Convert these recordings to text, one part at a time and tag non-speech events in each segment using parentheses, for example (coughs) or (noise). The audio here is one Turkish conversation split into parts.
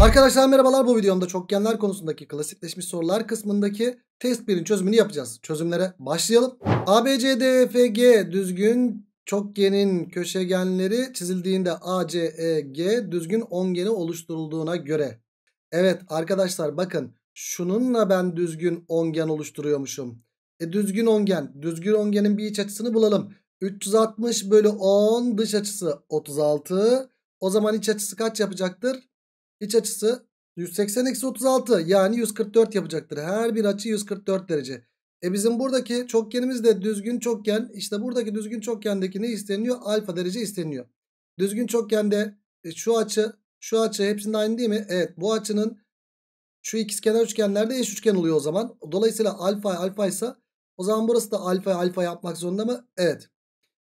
Arkadaşlar merhabalar bu videomda çokgenler konusundaki klasikleşmiş sorular kısmındaki test 1'in çözümünü yapacağız. Çözümlere başlayalım. ABCDFG e, düzgün çokgenin köşegenleri çizildiğinde ACEG düzgün ongeni oluşturulduğuna göre. Evet arkadaşlar bakın şununla ben düzgün ongen oluşturuyormuşum. E düzgün ongen, düzgün ongenin bir iç açısını bulalım. 360 bölü 10 dış açısı 36. O zaman iç açısı kaç yapacaktır? İç açısı 180 eksi 36 yani 144 yapacaktır. Her bir açı 144 derece. E bizim buradaki çokgenimiz de düzgün çokgen. İşte buradaki düzgün çokgendeki ne isteniyor? Alfa derece isteniyor. Düzgün çokgende e, şu açı şu açı hepsinde aynı değil mi? Evet bu açının şu ikizkenar üçgenlerde eş üçgen oluyor o zaman. Dolayısıyla alfa alfa ise o zaman burası da alfa alfa yapmak zorunda mı? Evet.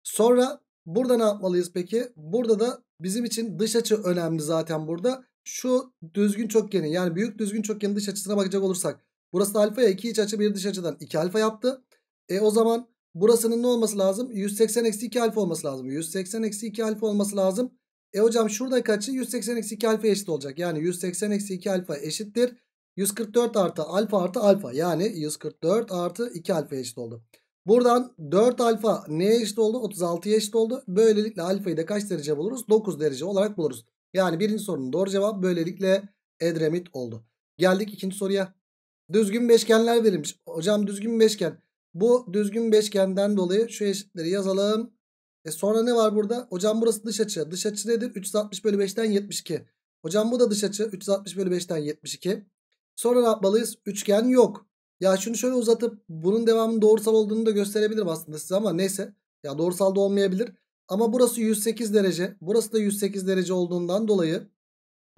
Sonra burada ne yapmalıyız peki? Burada da bizim için dış açı önemli zaten burada şu düzgün çokgeni yani büyük düzgün çokgenin dış açısına bakacak olursak. Burası alfa ya 2 iç açı bir dış açıdan 2 alfa yaptı. E o zaman burasının ne olması lazım? 180 eksi 2 alfa olması lazım. 180 eksi 2 alfa olması lazım. E hocam şurada açı 180 eksi 2 alfa eşit olacak. Yani 180 eksi 2 alfa eşittir. 144 artı alfa artı alfa yani 144 artı 2 alfa eşit oldu. Buradan 4 alfa neye eşit oldu? 36'ya eşit oldu. Böylelikle alfayı da kaç derece buluruz? 9 derece olarak buluruz. Yani birinci sorunun doğru cevabı böylelikle Edremit oldu. Geldik ikinci soruya. Düzgün beşgenler verilmiş. Hocam düzgün beşgen. Bu düzgün beşgenden dolayı şu eşitleri yazalım. E sonra ne var burada? Hocam burası dış açı. Dış açı nedir? 360 bölü 5'ten 72. Hocam bu da dış açı. 360 bölü 5'ten 72. Sonra ne yapmalıyız? Üçgen yok. Ya şunu şöyle uzatıp bunun devamının doğrusal olduğunu da gösterebilirim aslında size ama neyse. Ya doğrusal da olmayabilir. Ama burası 108 derece. Burası da 108 derece olduğundan dolayı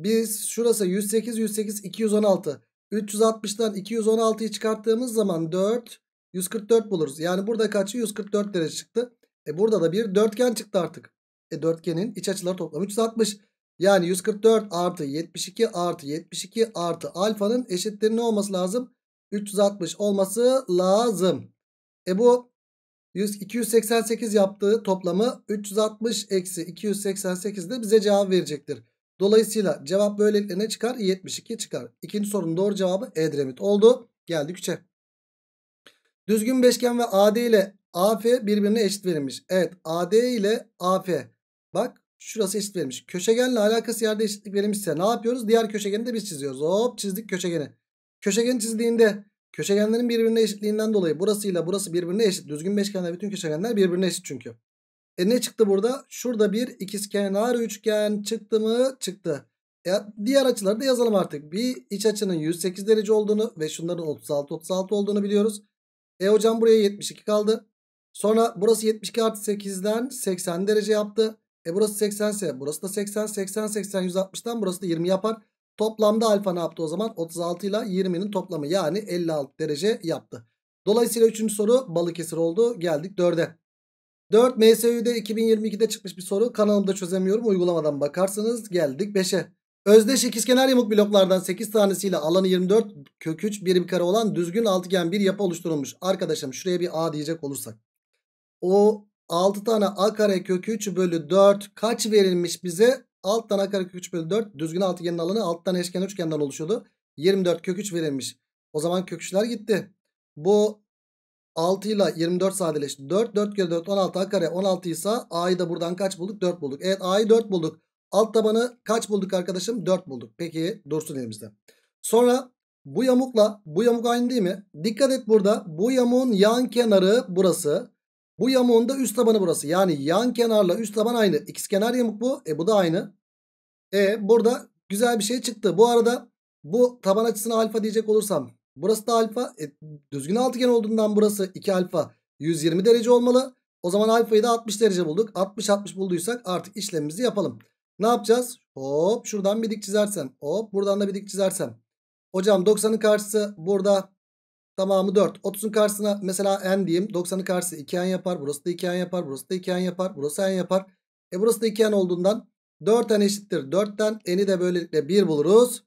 biz şurası 108, 108, 216. 360'dan 216'yı çıkarttığımız zaman 4, 144 buluruz. Yani burada kaçı? 144 derece çıktı. E burada da bir dörtgen çıktı artık. E dörtgenin iç açıları toplamı 360. Yani 144 artı 72 artı 72 artı alfanın eşitleri ne olması lazım? 360 olması lazım. E bu 288 yaptığı toplamı 360 eksi 288 de bize cevap verecektir. Dolayısıyla cevap böylelikle ne çıkar? 72 çıkar. İkinci sorunun doğru cevabı Edremit oldu. Geldik 3'e. Düzgün beşgen ve AD ile AF birbirine eşit verilmiş. Evet AD ile AF. Bak şurası eşit verilmiş. Köşegenle alakası yerde eşitlik verilmişse ne yapıyoruz? Diğer köşegeni de biz çiziyoruz. Hop çizdik köşegeni. Köşegeni çizdiğinde Köşegenlerin birbirine eşitliğinden dolayı burasıyla burası birbirine eşit. Düzgün beşgende bütün köşegenler birbirine eşit çünkü. E ne çıktı burada? Şurada bir ikizkenar üçgen çıktı mı? Çıktı. E diğer açıları da yazalım artık. Bir iç açının 108 derece olduğunu ve şunların 36-36 olduğunu biliyoruz. E hocam buraya 72 kaldı. Sonra burası 72 artı 8'den 80 derece yaptı. E burası 80 ise burası da 80, 80, 80, 160'dan burası da 20 yapar. Toplamda alfa ne yaptı o zaman? 36 ile 20'nin toplamı yani 56 derece yaptı. Dolayısıyla 3. soru Balıkesir oldu. Geldik 4'e. 4 MSÜ'de 2022'de çıkmış bir soru. Kanalımda çözemiyorum. Uygulamadan bakarsınız. Geldik 5'e. Özdeş ikizkenar yamuk bloklardan 8 tanesiyle alanı 24 kök 3 birim kare olan düzgün altıgen bir yapı oluşturulmuş. Arkadaşım şuraya bir A diyecek olursak. O 6 tane A kare kök 3 bölü 4 kaç verilmiş bize? Alttan a kare kök 3 bölü 4 düzgün altıgenin alanı alttan eşkenar üçgenden oluşuyordu. 24 kök 3 verilmiş. O zaman kök 3'ler gitti. Bu 6 ile 24 sadeleşti. 4 4 kere 4 16 a kare 16 ise a'yı da buradan kaç bulduk? 4 bulduk. Evet a'yı 4 bulduk. Alt tabanı kaç bulduk arkadaşım? 4 bulduk. Peki dursun elimizde. Sonra bu yamukla bu yamuk aynı değil mi? Dikkat et burada. Bu yamuğun yan kenarı burası. Bu yamuğun da üst tabanı burası. Yani yan kenarla üst taban aynı. X kenar yamuk bu. E bu da aynı. E burada güzel bir şey çıktı. Bu arada bu taban açısını alfa diyecek olursam. Burası da alfa. E, düzgün altıgen olduğundan burası 2 alfa 120 derece olmalı. O zaman alfayı da 60 derece bulduk. 60-60 bulduysak artık işlemimizi yapalım. Ne yapacağız? Hop şuradan bir dik çizersem. Hop buradan da bir dik çizersem. Hocam 90'ın karşısı burada Tamamı 4. 30'un karşısına mesela n diyeyim. 90'ın karşısı 2n yapar. Burası da 2n yapar. Burası da 2n yapar. Burası n yapar. E burası da 2n olduğundan 4n eşittir. 4'ten n'i de böylelikle 1 buluruz.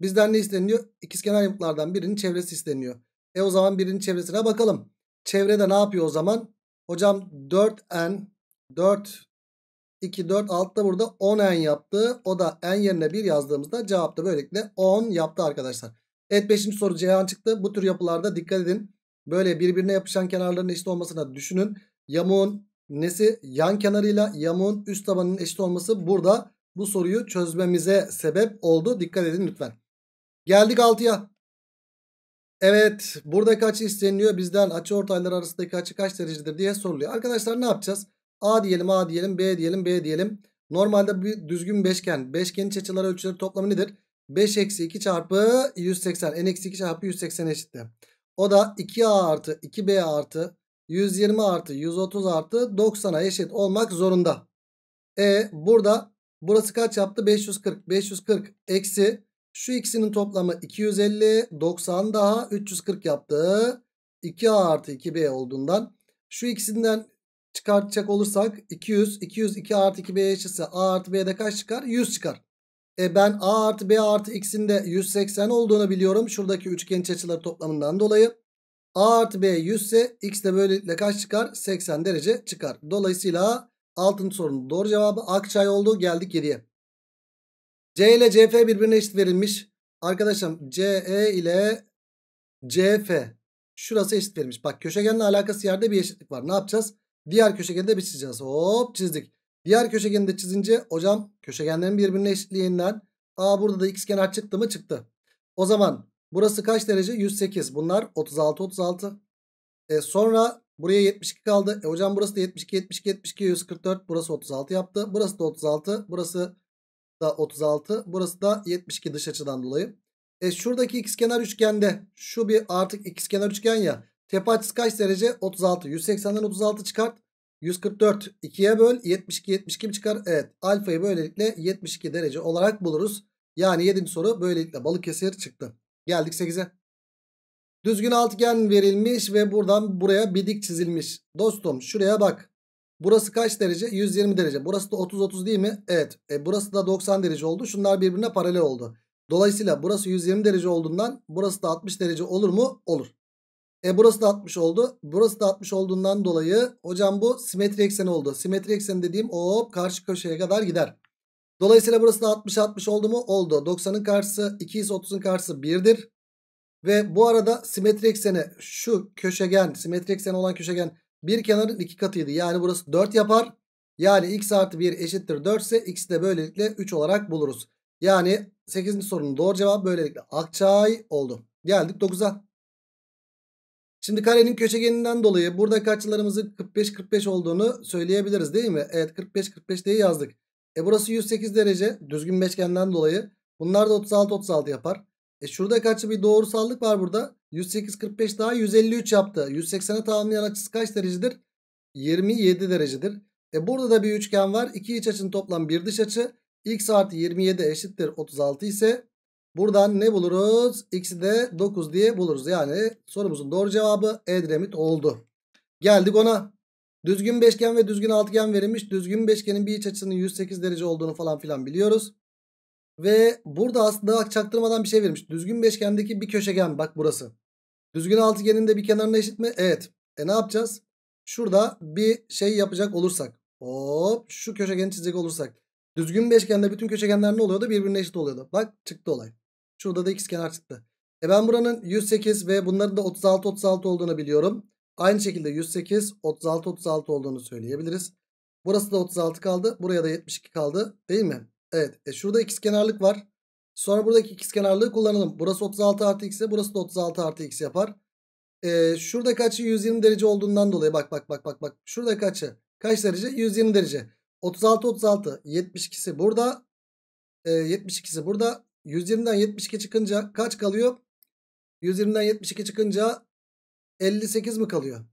Bizden ne isteniyor? İkizkenar yapıtlardan birinin çevresi isteniyor. E o zaman birinin çevresine bakalım. Çevrede ne yapıyor o zaman? Hocam 4n 4 2 4 altta burada 10n yaptı. O da n yerine 1 yazdığımızda cevapta böylelikle 10 yaptı arkadaşlar. Evet 5. soru Ceyhan çıktı. Bu tür yapılarda dikkat edin. Böyle birbirine yapışan kenarların eşit olmasına düşünün. Yamuğun nesi yan kenarıyla yamuğun üst tabanının eşit olması burada bu soruyu çözmemize sebep oldu. Dikkat edin lütfen. Geldik 6'ya. Evet burada açı isteniyor bizden açı ortayları arasındaki açı kaç derecedir diye soruluyor. Arkadaşlar ne yapacağız? A diyelim A diyelim B diyelim B diyelim. Normalde bir düzgün beşgen. Beşgenin açıları ölçüleri toplamı nedir? 5 eksi 2 çarpı 180. N eksi 2 çarpı 180 eşittir. O da 2A artı 2B artı 120 artı 130 artı 90'a eşit olmak zorunda. E burada burası kaç yaptı? 540. 540 eksi şu ikisinin toplamı 250. 90 daha 340 yaptı. 2A artı 2B olduğundan. Şu ikisinden çıkartacak olursak 200. 200 2 artı 2B eşitse A artı B'de kaç çıkar? 100 çıkar. E ben a artı b artı x'in de 180 olduğunu biliyorum. Şuradaki üçgen iç açıları toplamından dolayı. a artı b 100 ise x de böylelikle kaç çıkar? 80 derece çıkar. Dolayısıyla altın sorunun doğru cevabı Akçay oldu. Geldik geriye. C ile CF birbirine eşit verilmiş. Arkadaşlar CE ile CF şurası eşit verilmiş. Bak köşegenle alakası yerde bir eşitlik var. Ne yapacağız? Diğer köşegeni de bir çizeceğiz. Hop çizdik. Diğer köşegeni de çizince hocam köşegenlerin birbirine eşitliğinden aa burada da x kenar çıktı mı çıktı. O zaman burası kaç derece? 108. Bunlar 36 36. E, sonra buraya 72 kaldı. E, hocam burası da 72 72 72 144. Burası 36 yaptı. Burası da 36. Burası da 36. Burası da 72 dış açıdan dolayı. E, şuradaki kenar üçgende şu bir artık x kenar üçgen ya. Tepe açısı kaç derece? 36. 180'den 36 çıkart. 144 2'ye böl 72 72 mi çıkar? Evet alfayı böylelikle 72 derece olarak buluruz. Yani 7. soru böylelikle Balıkesir çıktı. Geldik 8'e. Düzgün altıgen verilmiş ve buradan buraya bir dik çizilmiş. Dostum şuraya bak. Burası kaç derece? 120 derece. Burası da 30-30 değil mi? Evet. E, burası da 90 derece oldu. Şunlar birbirine paralel oldu. Dolayısıyla burası 120 derece olduğundan burası da 60 derece olur mu? Olur. E burası da 60 oldu. Burası da 60 olduğundan dolayı hocam bu simetri ekseni oldu. Simetri ekseni dediğim o karşı köşeye kadar gider. Dolayısıyla burası da 60 60 oldu mu? Oldu. 90'ın karşısı 2 ise 30'un karşısı 1'dir. Ve bu arada simetri ekseni şu köşegen simetri ekseni olan köşegen bir kenarın iki katıydı. Yani burası 4 yapar. Yani x artı 1 eşittir 4 ise x'i de böylelikle 3 olarak buluruz. Yani 8. sorunun doğru cevabı böylelikle Akçay oldu. Geldik 9'a. Şimdi karenin köşegeninden dolayı burada açılarımızı 45-45 olduğunu söyleyebiliriz değil mi? Evet 45-45 diye yazdık. E burası 108 derece düzgün beşgenden dolayı. Bunlar da 36-36 yapar. E şurada açı bir doğrusallık var burada. 108-45 daha 153 yaptı. 180'e tamamlayan açısı kaç derecedir? 27 derecedir. E burada da bir üçgen var. İki iç açının toplam bir dış açı. X artı 27 eşittir 36 ise Buradan ne buluruz? X'i de 9 diye buluruz. Yani sorumuzun doğru cevabı Edremit oldu. Geldik ona. Düzgün beşgen ve düzgün altıgen verilmiş. Düzgün beşgenin bir iç açısının 108 derece olduğunu falan filan biliyoruz. Ve burada aslında çaktırmadan bir şey vermiş. Düzgün beşgendeki bir köşegen bak burası. Düzgün altıgenin de bir kenarına eşit mi? Evet. E ne yapacağız? Şurada bir şey yapacak olursak. Hop şu köşegeni çizecek olursak. Düzgün beşgende bütün köşegenler ne oluyordu? Birbirine eşit oluyordu. Bak çıktı olay. Şurada da x kenar çıktı. E ben buranın 108 ve bunların da 36 36 olduğunu biliyorum. Aynı şekilde 108 36 36 olduğunu söyleyebiliriz. Burası da 36 kaldı. Buraya da 72 kaldı. Değil mi? Evet. E şurada x kenarlık var. Sonra buradaki x kenarlığı kullanalım. Burası 36 artı x'e burası da 36 artı x yapar. E, şuradaki açı 120 derece olduğundan dolayı bak bak bak bak bak. Şurada açı kaç derece? 120 derece. 36 36 72'si burada. E, 72'si burada. 120'den 72 çıkınca kaç kalıyor? 120'den 72 çıkınca 58 mi kalıyor?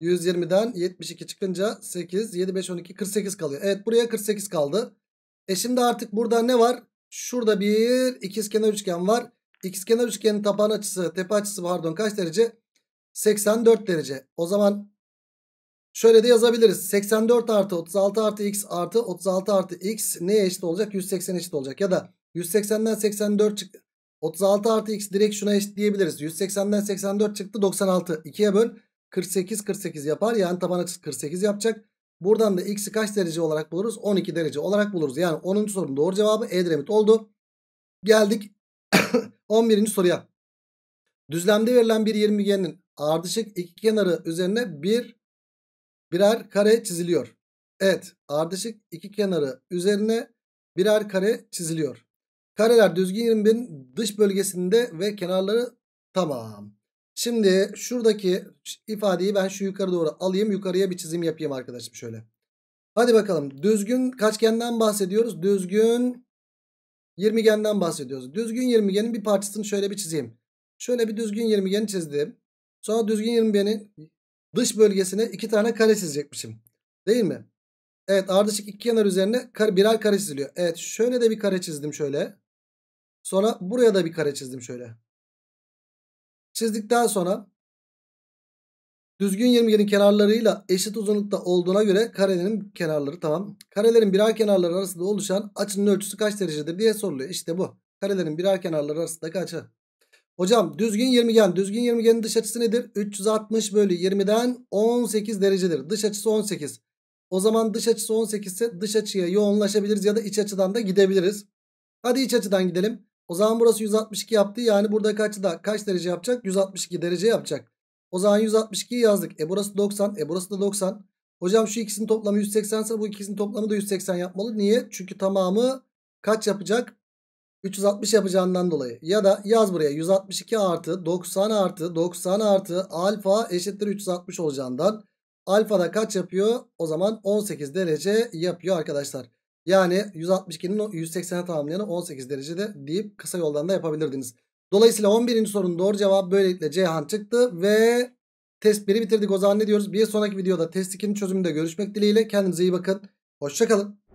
120'den 72 çıkınca 8, 7, 5, 12, 48 kalıyor. Evet buraya 48 kaldı. E şimdi artık burada ne var? Şurada bir ikizkenar üçgen var. İkizkenar üçgenin taban açısı, tepe açısı pardon kaç derece? 84 derece. O zaman şöyle de yazabiliriz. 84 artı 36 artı x artı 36 artı x neye eşit olacak? 180 eşit olacak. Ya da 180'den 84 çıktı. 36 artı x direkt şuna eşitleyebiliriz. 180'den 84 çıktı 96. 2'ye böl 48 48 yapar. Yani taban açısı 48 yapacak. Buradan da x'i kaç derece olarak buluruz? 12 derece olarak buluruz. Yani 10. sorunun doğru cevabı Edremit oldu. Geldik 11. (coughs) soruya. Düzlemde verilen bir yirmigenin ardışık iki kenarı üzerine bir birer kare çiziliyor. Evet ardışık iki kenarı üzerine birer kare çiziliyor. Kareler düzgün 21'in dış bölgesinde ve kenarları tamam. Şimdi şuradaki ifadeyi ben şu yukarı doğru alayım. Yukarıya bir çizim yapayım arkadaşım şöyle. Hadi bakalım. Düzgün kaçgenden bahsediyoruz? Düzgün 20 genden bahsediyoruz. Düzgün 20 genin bir parçasını şöyle bir çizeyim. Şöyle bir düzgün 20 geni çizdim. Sonra düzgün 20 genin dış bölgesine iki tane kare çizecekmişim. Değil mi? Evet ardışık iki kenar üzerine kare, birer kare çiziliyor. Evet şöyle de bir kare çizdim şöyle. Sonra buraya da bir kare çizdim şöyle. Çizdikten sonra düzgün yirmigenin kenarlarıyla eşit uzunlukta olduğuna göre karelerin kenarları tamam. Karelerin birer kenarları arasında oluşan açının ölçüsü kaç derecedir diye soruluyor. İşte bu. Karelerin birer kenarları arasındaki açı. Hocam düzgün 20gen, Düzgün 20genin dış açısı nedir? 360 bölü 20'den 18 derecedir. Dış açısı 18. O zaman dış açısı 18 ise dış açıya yoğunlaşabiliriz ya da iç açıdan da gidebiliriz. Hadi iç açıdan gidelim. O zaman burası 162 yaptı. Yani burada kaç da kaç derece yapacak? 162 derece yapacak. O zaman 162'yi yazdık. E burası 90. E burası da 90. Hocam şu ikisinin toplamı 180 ise bu ikisinin toplamı da 180 yapmalı. Niye? Çünkü tamamı kaç yapacak? 360 yapacağından dolayı. Ya da yaz buraya 162 artı 90 artı 90 artı alfa eşittir 360 olacağından. Alfa da kaç yapıyor? O zaman 18 derece yapıyor arkadaşlar. Yani 162'nin 180'e tamamlayanı 18 derecede deyip kısa yoldan da yapabilirdiniz. Dolayısıyla 11. sorunun doğru cevabı böylelikle Ceyhan çıktı ve test 1'i bitirdik. O zaman ne diyoruz? Bir sonraki videoda test 2'nin çözümünde görüşmek dileğiyle. Kendinize iyi bakın. Hoşçakalın.